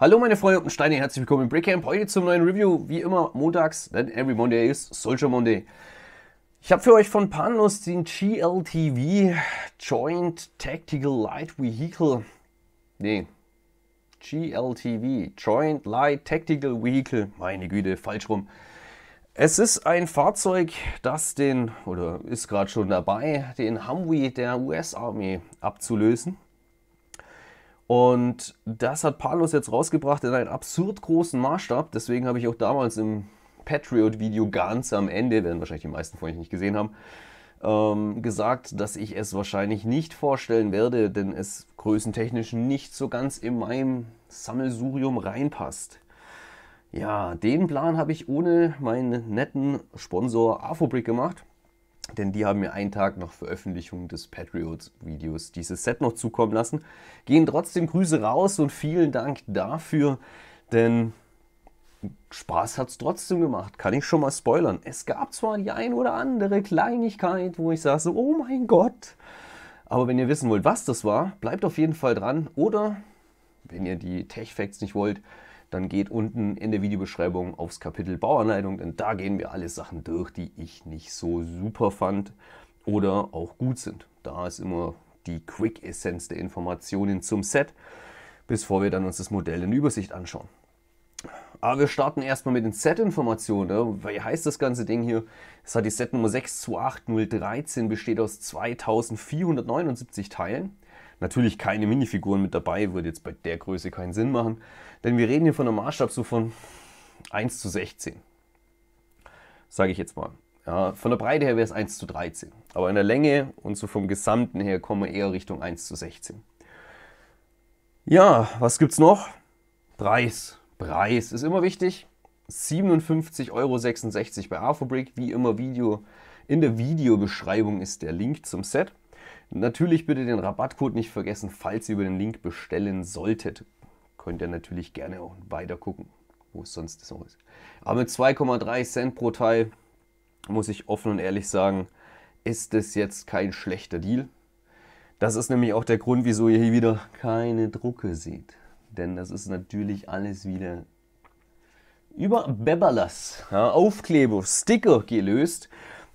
Hallo meine Freunde und Steine, herzlich willkommen im Breakcamp. Heute zum neuen Review, wie immer montags, denn every Monday is Soldier Monday. Ich habe für euch von Panos den GLTV Joint Tactical Light Vehicle. Nee, GLTV, Joint Light Tactical Vehicle. Meine Güte, falsch rum. Es ist ein Fahrzeug, das den, oder ist gerade schon dabei, den Humvee der US-Armee abzulösen. Und das hat Palos jetzt rausgebracht in einen absurd großen Maßstab. Deswegen habe ich auch damals im Patriot-Video ganz am Ende, werden wahrscheinlich die meisten von euch nicht gesehen haben, ähm, gesagt, dass ich es wahrscheinlich nicht vorstellen werde, denn es größentechnisch nicht so ganz in meinem Sammelsurium reinpasst. Ja, den Plan habe ich ohne meinen netten Sponsor Afobrick gemacht denn die haben mir einen Tag nach Veröffentlichung des Patriots-Videos dieses Set noch zukommen lassen. Gehen trotzdem Grüße raus und vielen Dank dafür, denn Spaß hat es trotzdem gemacht, kann ich schon mal spoilern. Es gab zwar die ein oder andere Kleinigkeit, wo ich sage so, oh mein Gott. Aber wenn ihr wissen wollt, was das war, bleibt auf jeden Fall dran. Oder, wenn ihr die Tech-Facts nicht wollt, dann geht unten in der Videobeschreibung aufs Kapitel Bauanleitung, denn da gehen wir alle Sachen durch, die ich nicht so super fand oder auch gut sind. Da ist immer die Quick-Essenz der Informationen zum Set, bevor wir dann uns das Modell in Übersicht anschauen. Aber ah, wir starten erstmal mit den Set-Informationen. Ne? Wie heißt das ganze Ding hier? Es hat die Set-Nummer 628013, besteht aus 2479 Teilen. Natürlich keine Minifiguren mit dabei, würde jetzt bei der Größe keinen Sinn machen, denn wir reden hier von einem Maßstab so von 1 zu 16, sage ich jetzt mal. Ja, von der Breite her wäre es 1 zu 13, aber in der Länge und so vom Gesamten her kommen wir eher Richtung 1 zu 16. Ja, was gibt es noch? Preis. Preis ist immer wichtig. 57,66 Euro bei A-Fabrik, wie immer Video. In der Videobeschreibung ist der Link zum Set. Natürlich bitte den Rabattcode nicht vergessen, falls ihr über den Link bestellen solltet. Könnt ihr natürlich gerne auch weiter gucken, wo es sonst noch ist. Aber mit 2,3 Cent pro Teil muss ich offen und ehrlich sagen, ist es jetzt kein schlechter Deal. Das ist nämlich auch der Grund, wieso ihr hier wieder keine Drucke seht. Denn das ist natürlich alles wieder über Beberlas, ja, Aufkleber, Sticker gelöst.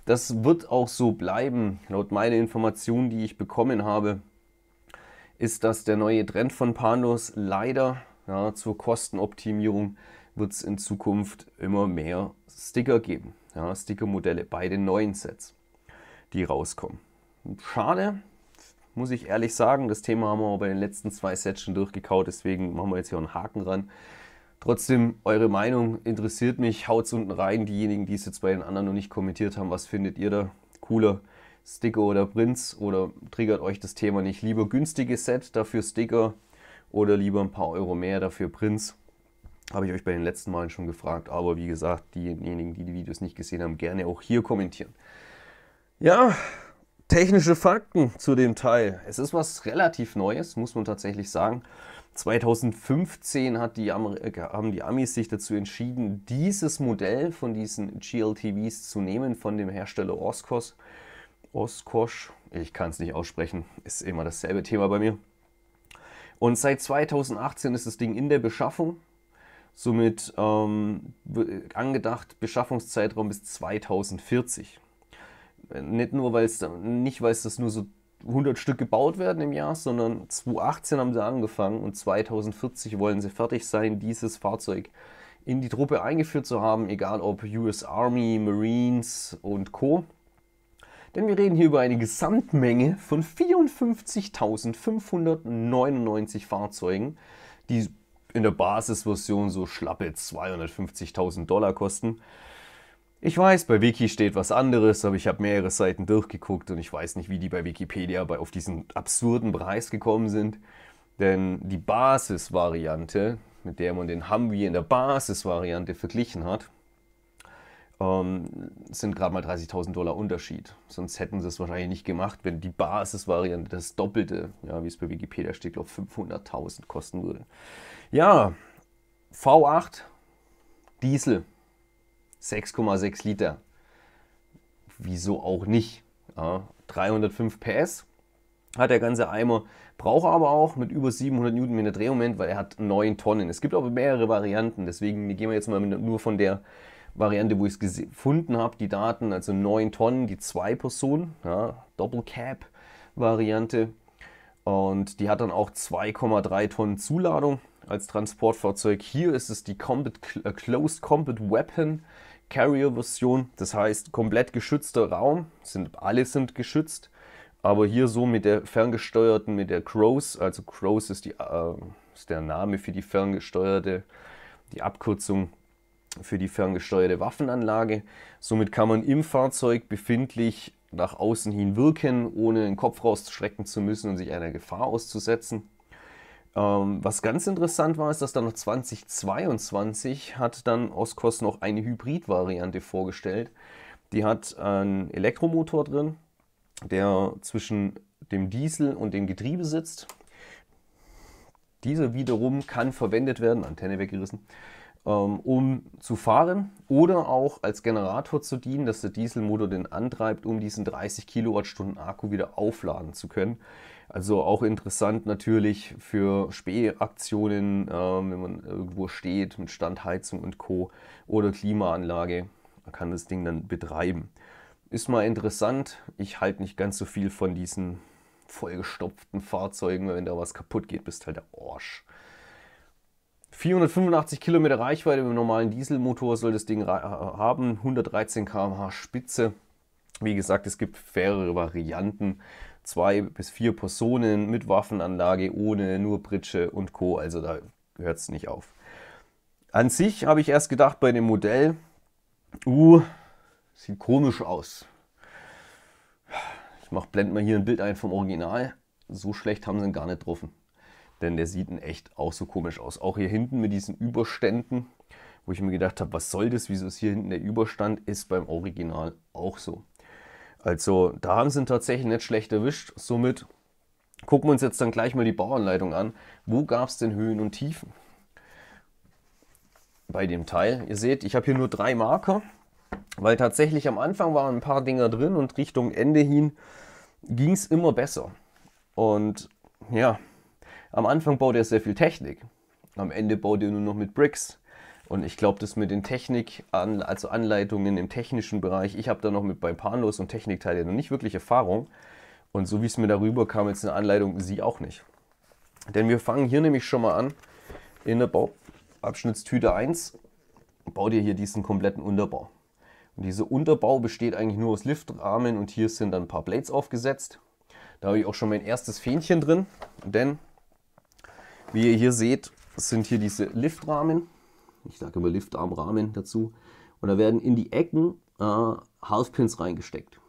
Das wird auch so bleiben. Laut meiner Information, die ich bekommen habe, ist das der neue Trend von Pandos. Leider ja, zur Kostenoptimierung wird es in Zukunft immer mehr Sticker geben. Ja, Stickermodelle bei den neuen Sets, die rauskommen. Schade, muss ich ehrlich sagen. Das Thema haben wir aber in den letzten zwei Sets schon durchgekaut, deswegen machen wir jetzt hier einen Haken ran. Trotzdem, eure Meinung interessiert mich. Haut's unten rein. Diejenigen, die es jetzt bei den anderen noch nicht kommentiert haben, was findet ihr da cooler? Sticker oder Prints? Oder triggert euch das Thema nicht? Lieber günstiges Set, dafür Sticker oder lieber ein paar Euro mehr, dafür Prints? Habe ich euch bei den letzten Malen schon gefragt. Aber wie gesagt, diejenigen, die die Videos nicht gesehen haben, gerne auch hier kommentieren. Ja, technische Fakten zu dem Teil. Es ist was relativ Neues, muss man tatsächlich sagen. 2015 die äh, haben die Amis sich dazu entschieden, dieses Modell von diesen GLTVs zu nehmen, von dem Hersteller Oskos. Oskosch, ich kann es nicht aussprechen, ist immer dasselbe Thema bei mir. Und seit 2018 ist das Ding in der Beschaffung. Somit ähm, angedacht Beschaffungszeitraum bis 2040. Nicht nur, weil es nicht, weiß, dass nur so 100 Stück gebaut werden im Jahr, sondern 2018 haben sie angefangen und 2040 wollen sie fertig sein, dieses Fahrzeug in die Truppe eingeführt zu haben, egal ob US Army, Marines und Co. Denn wir reden hier über eine Gesamtmenge von 54.599 Fahrzeugen, die in der Basisversion so schlappe 250.000 Dollar kosten. Ich weiß, bei Wiki steht was anderes, aber ich habe mehrere Seiten durchgeguckt und ich weiß nicht, wie die bei Wikipedia bei, auf diesen absurden Preis gekommen sind. Denn die Basisvariante, mit der man den Humvee in der Basisvariante verglichen hat, ähm, sind gerade mal 30.000 Dollar Unterschied. Sonst hätten sie es wahrscheinlich nicht gemacht, wenn die Basisvariante das Doppelte, ja, wie es bei Wikipedia steht, auf 500.000 kosten würde. Ja, V8 Diesel 6,6 Liter. Wieso auch nicht? Ja, 305 PS hat der ganze Eimer, braucht aber auch mit über 700 Newtonmeter Drehmoment, weil er hat 9 Tonnen. Es gibt aber mehrere Varianten, deswegen gehen wir jetzt mal nur von der Variante, wo ich es gefunden habe, die Daten, also 9 Tonnen, die 2 Personen, ja, Double Cab Variante. Und die hat dann auch 2,3 Tonnen Zuladung als Transportfahrzeug. Hier ist es die Combat, äh, Closed Combat Weapon Carrier-Version, das heißt komplett geschützter Raum, sind, alle sind geschützt, aber hier so mit der ferngesteuerten, mit der Crows, also Crows ist, die, äh, ist der Name für die ferngesteuerte, die Abkürzung für die ferngesteuerte Waffenanlage. Somit kann man im Fahrzeug befindlich nach außen hin wirken, ohne den Kopf rausstrecken zu müssen und sich einer Gefahr auszusetzen. Ähm, was ganz interessant war, ist, dass dann noch 2022 hat dann Oskos noch eine Hybrid-Variante vorgestellt. Die hat einen Elektromotor drin, der zwischen dem Diesel und dem Getriebe sitzt. Dieser wiederum kann verwendet werden, Antenne weggerissen, ähm, um zu fahren oder auch als Generator zu dienen, dass der Dieselmotor den antreibt, um diesen 30 Kilowattstunden Akku wieder aufladen zu können. Also auch interessant natürlich für Spähaktionen, ähm, wenn man irgendwo steht mit Standheizung und Co. oder Klimaanlage. Man kann das Ding dann betreiben. Ist mal interessant. Ich halte nicht ganz so viel von diesen vollgestopften Fahrzeugen, weil wenn da was kaputt geht, bist halt der Orsch. 485 Kilometer Reichweite mit einem normalen Dieselmotor soll das Ding haben, 113 km/h Spitze. Wie gesagt, es gibt mehrere Varianten zwei bis vier Personen mit Waffenanlage, ohne nur Pritsche und Co. Also da hört es nicht auf. An sich habe ich erst gedacht bei dem Modell, uh, sieht komisch aus. Ich mach, blend mal hier ein Bild ein vom Original. So schlecht haben sie ihn gar nicht getroffen. Denn der sieht in echt auch so komisch aus. Auch hier hinten mit diesen Überständen, wo ich mir gedacht habe, was soll das, wieso ist hier hinten der Überstand, ist beim Original auch so. Also da haben sie ihn tatsächlich nicht schlecht erwischt. Somit gucken wir uns jetzt dann gleich mal die Bauanleitung an. Wo gab es denn Höhen und Tiefen? Bei dem Teil. Ihr seht, ich habe hier nur drei Marker, weil tatsächlich am Anfang waren ein paar Dinger drin und Richtung Ende hin ging es immer besser. Und ja, am Anfang baut er sehr viel Technik. Am Ende baut er nur noch mit Bricks. Und ich glaube, das mit den Technik, also Anleitungen im technischen Bereich, ich habe da noch mit bei Panlos und Technikteile noch nicht wirklich Erfahrung. Und so wie es mir darüber kam, jetzt eine Anleitung, sie auch nicht. Denn wir fangen hier nämlich schon mal an in der Bauabschnittstüte 1. Bau dir hier diesen kompletten Unterbau. Und dieser Unterbau besteht eigentlich nur aus Liftrahmen und hier sind dann ein paar Blades aufgesetzt. Da habe ich auch schon mein erstes Fähnchen drin, denn wie ihr hier seht, sind hier diese Liftrahmen ich sage immer Liftarmrahmen dazu. Und da werden in die Ecken äh, Halfpins reingesteckt.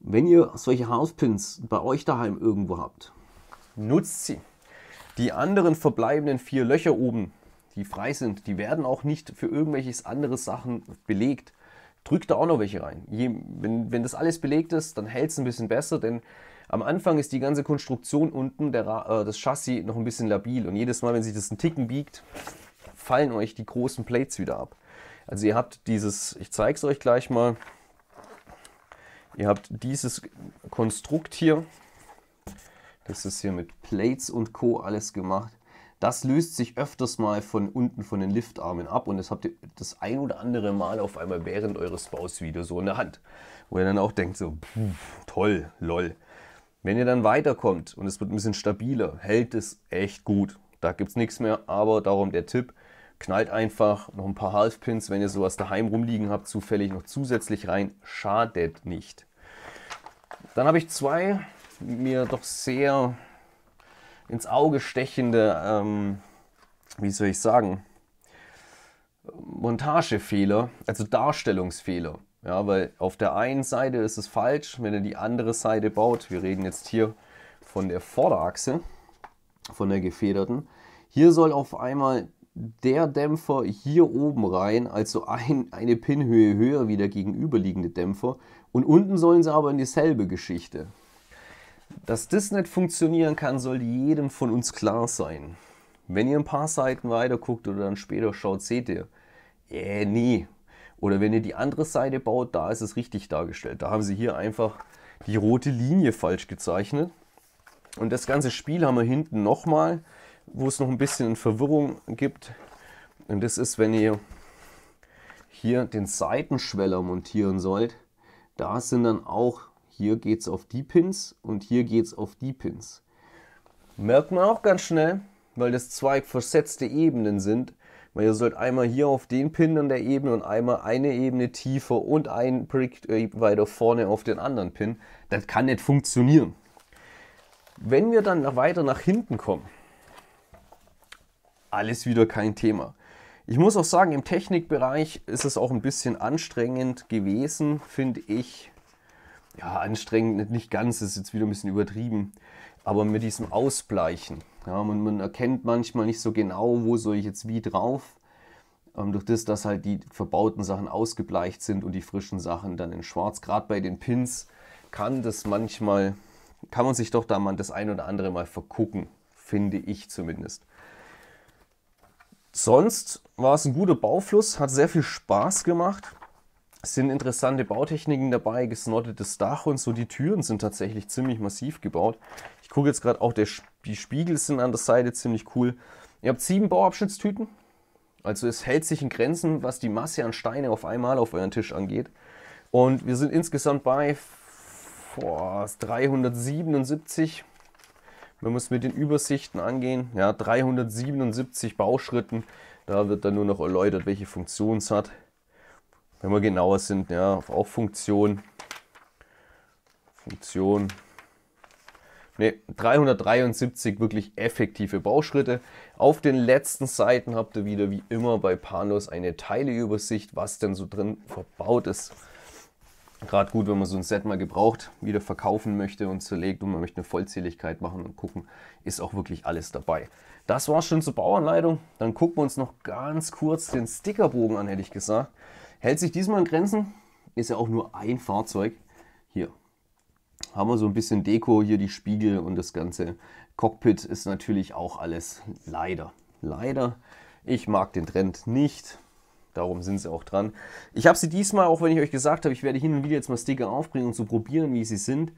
Wenn ihr solche Halfpins bei euch daheim irgendwo habt, nutzt sie. Die anderen verbleibenden vier Löcher oben, die frei sind, die werden auch nicht für irgendwelches andere Sachen belegt. Drückt da auch noch welche rein. Je, wenn, wenn das alles belegt ist, dann hält es ein bisschen besser, denn am Anfang ist die ganze Konstruktion unten der, äh, des Chassis noch ein bisschen labil und jedes Mal, wenn sich das einen Ticken biegt, fallen euch die großen Plates wieder ab. Also ihr habt dieses, ich zeige es euch gleich mal, ihr habt dieses Konstrukt hier, das ist hier mit Plates und Co. alles gemacht. Das löst sich öfters mal von unten von den Liftarmen ab und das habt ihr das ein oder andere Mal auf einmal während eures Baus wieder so in der Hand. Wo ihr dann auch denkt so, pff, toll, lol. Wenn ihr dann weiterkommt und es wird ein bisschen stabiler, hält es echt gut. Da gibt es nichts mehr, aber darum der Tipp, knallt einfach noch ein paar Halfpins, wenn ihr sowas daheim rumliegen habt, zufällig noch zusätzlich rein. Schadet nicht. Dann habe ich zwei mir doch sehr ins Auge stechende, ähm, wie soll ich sagen, Montagefehler, also Darstellungsfehler. Ja, weil auf der einen Seite ist es falsch, wenn ihr die andere Seite baut. Wir reden jetzt hier von der Vorderachse, von der gefederten. Hier soll auf einmal der Dämpfer hier oben rein, also ein, eine Pinhöhe höher wie der gegenüberliegende Dämpfer. Und unten sollen sie aber in dieselbe Geschichte. Dass das nicht funktionieren kann, soll jedem von uns klar sein. Wenn ihr ein paar Seiten weiter guckt oder dann später schaut, seht ihr, äh, nie. Oder wenn ihr die andere Seite baut, da ist es richtig dargestellt. Da haben sie hier einfach die rote Linie falsch gezeichnet. Und das ganze Spiel haben wir hinten nochmal wo es noch ein bisschen Verwirrung gibt. Und das ist, wenn ihr hier den Seitenschweller montieren sollt. Da sind dann auch, hier geht es auf die Pins und hier geht es auf die Pins. Merkt man auch ganz schnell, weil das zwei versetzte Ebenen sind. Weil ihr sollt einmal hier auf den Pin an der Ebene und einmal eine Ebene tiefer und ein Brick äh, weiter vorne auf den anderen Pin. Das kann nicht funktionieren. Wenn wir dann weiter nach hinten kommen, alles wieder kein Thema. Ich muss auch sagen, im Technikbereich ist es auch ein bisschen anstrengend gewesen, finde ich. Ja, anstrengend, nicht ganz, ist jetzt wieder ein bisschen übertrieben. Aber mit diesem Ausbleichen. Ja, man, man erkennt manchmal nicht so genau, wo soll ich jetzt wie drauf. Ähm, durch das, dass halt die verbauten Sachen ausgebleicht sind und die frischen Sachen dann in schwarz. Gerade bei den Pins kann das manchmal, kann man sich doch da mal das ein oder andere mal vergucken, finde ich zumindest. Sonst war es ein guter Baufluss, hat sehr viel Spaß gemacht. Es sind interessante Bautechniken dabei, gesnottetes Dach und so. Die Türen sind tatsächlich ziemlich massiv gebaut. Ich gucke jetzt gerade auch, der, die Spiegel sind an der Seite ziemlich cool. Ihr habt sieben Bauabschnittstüten. Also es hält sich in Grenzen, was die Masse an Steine auf einmal auf euren Tisch angeht. Und wir sind insgesamt bei boah, 377 wenn wir es mit den Übersichten angehen, ja, 377 Bauschritten, da wird dann nur noch erläutert, welche Funktion es hat. Wenn wir genauer sind, ja, auch Funktion. Funktion. Ne, 373 wirklich effektive Bauschritte. Auf den letzten Seiten habt ihr wieder wie immer bei Panos eine Teileübersicht, was denn so drin verbaut ist. Gerade gut, wenn man so ein Set mal gebraucht wieder verkaufen möchte und zerlegt und man möchte eine Vollzähligkeit machen und gucken, ist auch wirklich alles dabei. Das war schon zur Bauanleitung. Dann gucken wir uns noch ganz kurz den Stickerbogen an, hätte ich gesagt. Hält sich diesmal an Grenzen, ist ja auch nur ein Fahrzeug. Hier haben wir so ein bisschen Deko, hier die Spiegel und das ganze Cockpit ist natürlich auch alles leider. Leider, ich mag den Trend nicht Darum sind sie auch dran. Ich habe sie diesmal, auch wenn ich euch gesagt habe, ich werde hin und wieder jetzt mal Sticker aufbringen, um zu probieren, wie sie sind.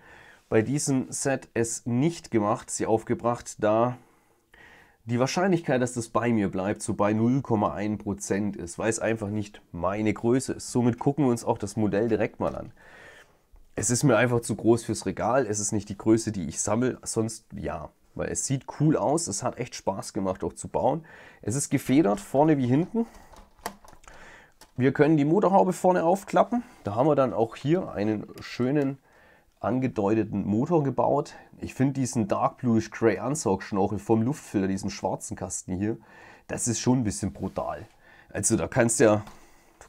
Bei diesem Set es nicht gemacht, sie aufgebracht, da die Wahrscheinlichkeit, dass das bei mir bleibt, so bei 0,1% ist, weil es einfach nicht meine Größe ist. Somit gucken wir uns auch das Modell direkt mal an. Es ist mir einfach zu groß fürs Regal, es ist nicht die Größe, die ich sammle, sonst ja, weil es sieht cool aus, es hat echt Spaß gemacht auch zu bauen. Es ist gefedert, vorne wie hinten. Wir können die Motorhaube vorne aufklappen. Da haben wir dann auch hier einen schönen angedeuteten Motor gebaut. Ich finde diesen Dark Bluish Grey Ansaugschnorchel vom Luftfilter, diesen schwarzen Kasten hier, das ist schon ein bisschen brutal. Also da kannst du ja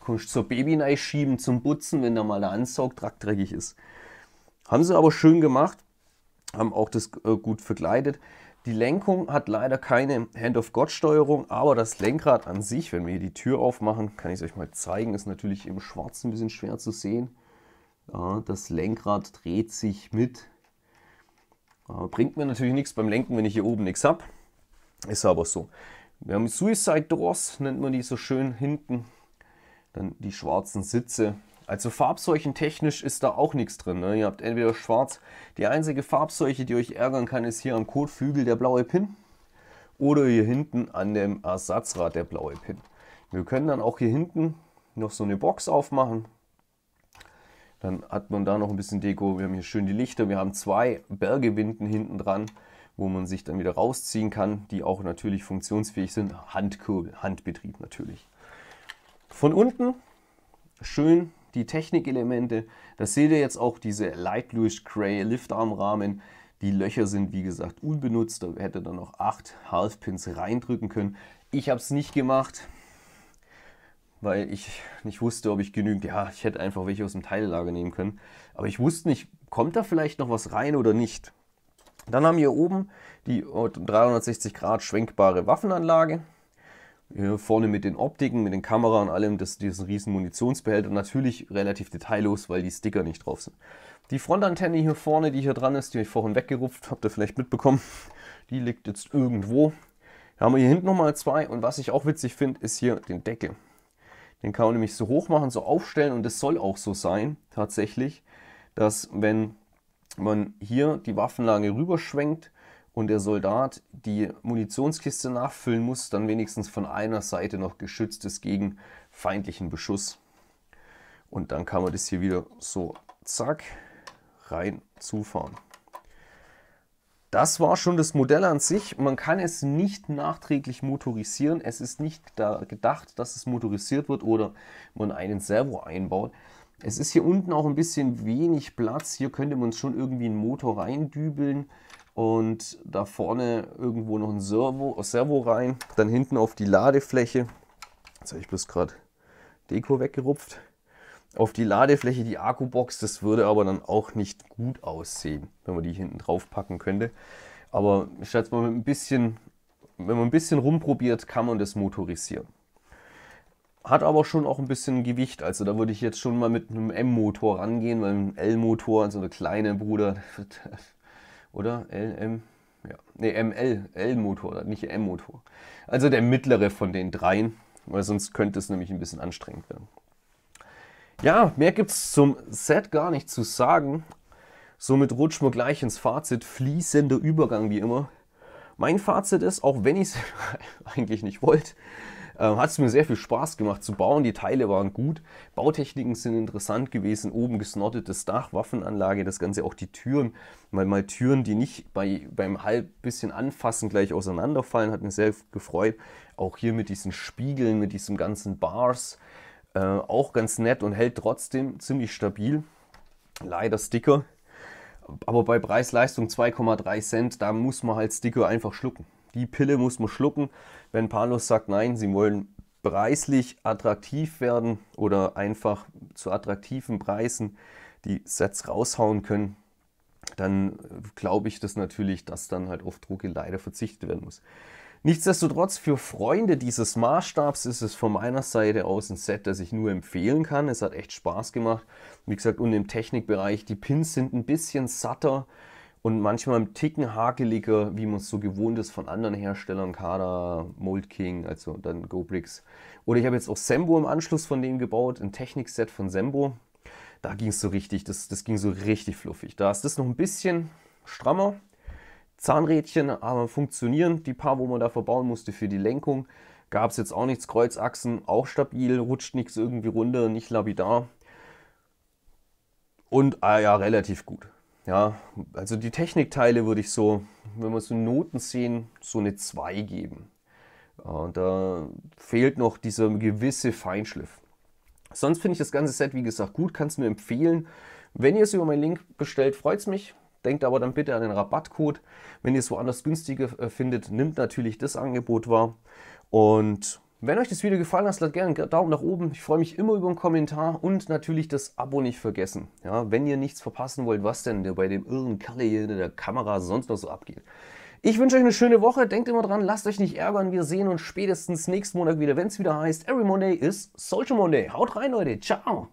kannst zur Baby schieben, zum Putzen, wenn da mal der Ansaugtrakt dreckig ist. Haben sie aber schön gemacht haben auch das äh, gut verkleidet. Die Lenkung hat leider keine Hand-of-God-Steuerung, aber das Lenkrad an sich, wenn wir hier die Tür aufmachen, kann ich es euch mal zeigen, ist natürlich im Schwarzen ein bisschen schwer zu sehen. Ja, das Lenkrad dreht sich mit. bringt mir natürlich nichts beim Lenken, wenn ich hier oben nichts habe. Ist aber so. Wir haben Suicide Doors, nennt man die so schön hinten. Dann die schwarzen Sitze, also Farbseuchen technisch ist da auch nichts drin. Ne? Ihr habt entweder schwarz. Die einzige Farbseuche, die euch ärgern kann, ist hier am Kotflügel der blaue Pin. Oder hier hinten an dem Ersatzrad der blaue Pin. Wir können dann auch hier hinten noch so eine Box aufmachen. Dann hat man da noch ein bisschen Deko. Wir haben hier schön die Lichter. Wir haben zwei Bergewinden hinten dran, wo man sich dann wieder rausziehen kann, die auch natürlich funktionsfähig sind. Handkurbel, Handbetrieb natürlich. Von unten schön die Technikelemente. Das seht ihr jetzt auch, diese Light Bluish Gray Liftarmrahmen. Die Löcher sind wie gesagt unbenutzt, da hätte dann noch acht Halfpins reindrücken können. Ich habe es nicht gemacht, weil ich nicht wusste, ob ich genügend, ja, ich hätte einfach welche aus dem Teillager nehmen können. Aber ich wusste nicht, kommt da vielleicht noch was rein oder nicht. Dann haben wir oben die 360 Grad schwenkbare Waffenanlage ja, vorne mit den Optiken, mit den Kamera und allem, das, diesen riesen Munitionsbehälter. Natürlich relativ detaillos, weil die Sticker nicht drauf sind. Die Frontantenne hier vorne, die hier dran ist, die habe ich vorhin weggerupft, habt ihr vielleicht mitbekommen. Die liegt jetzt irgendwo. Da haben wir hier hinten nochmal zwei und was ich auch witzig finde, ist hier den Deckel. Den kann man nämlich so hoch machen, so aufstellen und es soll auch so sein, tatsächlich, dass wenn man hier die Waffenlage rüberschwenkt, und der Soldat die Munitionskiste nachfüllen muss, dann wenigstens von einer Seite noch geschützt ist gegen feindlichen Beschuss. Und dann kann man das hier wieder so zack rein zufahren. Das war schon das Modell an sich. Man kann es nicht nachträglich motorisieren. Es ist nicht da gedacht, dass es motorisiert wird oder man einen Servo einbaut. Es ist hier unten auch ein bisschen wenig Platz. Hier könnte man schon irgendwie einen Motor reindübeln und da vorne irgendwo noch ein Servo, Servo rein, dann hinten auf die Ladefläche, jetzt habe ich bloß gerade Deko weggerupft, auf die Ladefläche die Akkubox, das würde aber dann auch nicht gut aussehen, wenn man die hinten drauf packen könnte. Aber ich schätze mal, mit ein bisschen, wenn man ein bisschen rumprobiert, kann man das motorisieren. Hat aber schon auch ein bisschen Gewicht. Also da würde ich jetzt schon mal mit einem M-Motor rangehen, weil ein L-Motor, also der kleine Bruder, Oder LM, ja, nee, ML, L-Motor, nicht M-Motor. Also der mittlere von den dreien, weil sonst könnte es nämlich ein bisschen anstrengend werden. Ja, mehr gibt es zum Set gar nicht zu sagen. Somit rutschen wir gleich ins Fazit. Fließender Übergang wie immer. Mein Fazit ist, auch wenn ich es eigentlich nicht wollte, ähm, hat es mir sehr viel Spaß gemacht zu bauen. Die Teile waren gut. Bautechniken sind interessant gewesen. Oben gesnottetes Dach, Waffenanlage, das Ganze auch die Türen. Mal, mal Türen, die nicht bei, beim halb bisschen anfassen gleich auseinanderfallen, hat mich sehr gefreut. Auch hier mit diesen Spiegeln, mit diesen ganzen Bars. Äh, auch ganz nett und hält trotzdem ziemlich stabil. Leider Sticker. Aber bei Preis-Leistung 2,3 Cent, da muss man halt Sticker einfach schlucken. Die Pille muss man schlucken. Wenn Palos sagt, nein, sie wollen preislich attraktiv werden oder einfach zu attraktiven Preisen die Sets raushauen können, dann glaube ich das natürlich, dass dann halt auf Drucke leider verzichtet werden muss. Nichtsdestotrotz, für Freunde dieses Maßstabs ist es von meiner Seite aus ein Set, das ich nur empfehlen kann. Es hat echt Spaß gemacht. Wie gesagt, und im Technikbereich, die Pins sind ein bisschen satter und manchmal ein Ticken hakeliger, wie man es so gewohnt ist von anderen Herstellern, Kada, Mold King, also dann GoBricks. Oder ich habe jetzt auch Sembo im Anschluss von dem gebaut, ein Technikset von Sembo. Da ging es so richtig, das, das ging so richtig fluffig. Da ist das noch ein bisschen strammer. Zahnrädchen, aber funktionieren. Die paar, wo man da verbauen musste für die Lenkung, gab es jetzt auch nichts. Kreuzachsen auch stabil, rutscht nichts irgendwie runter, nicht lapidar. Und ah ja, relativ gut ja, also die Technikteile würde ich so, wenn wir so Noten sehen, so eine 2 geben. Und da fehlt noch dieser gewisse Feinschliff. Sonst finde ich das ganze Set, wie gesagt, gut, kann es mir empfehlen. Wenn ihr es über meinen Link bestellt, freut es mich. Denkt aber dann bitte an den Rabattcode. Wenn ihr es woanders günstiger äh, findet, nimmt natürlich das Angebot wahr. Und wenn euch das Video gefallen hat, lasst gerne einen Daumen nach oben. Ich freue mich immer über einen Kommentar und natürlich das Abo nicht vergessen. Ja, wenn ihr nichts verpassen wollt, was denn bei dem irren Kalle hier in der Kamera sonst noch so abgeht. Ich wünsche euch eine schöne Woche. Denkt immer dran, lasst euch nicht ärgern. Wir sehen uns spätestens nächsten Monat wieder, wenn es wieder heißt, Every Monday is Social Monday. Haut rein, Leute. Ciao.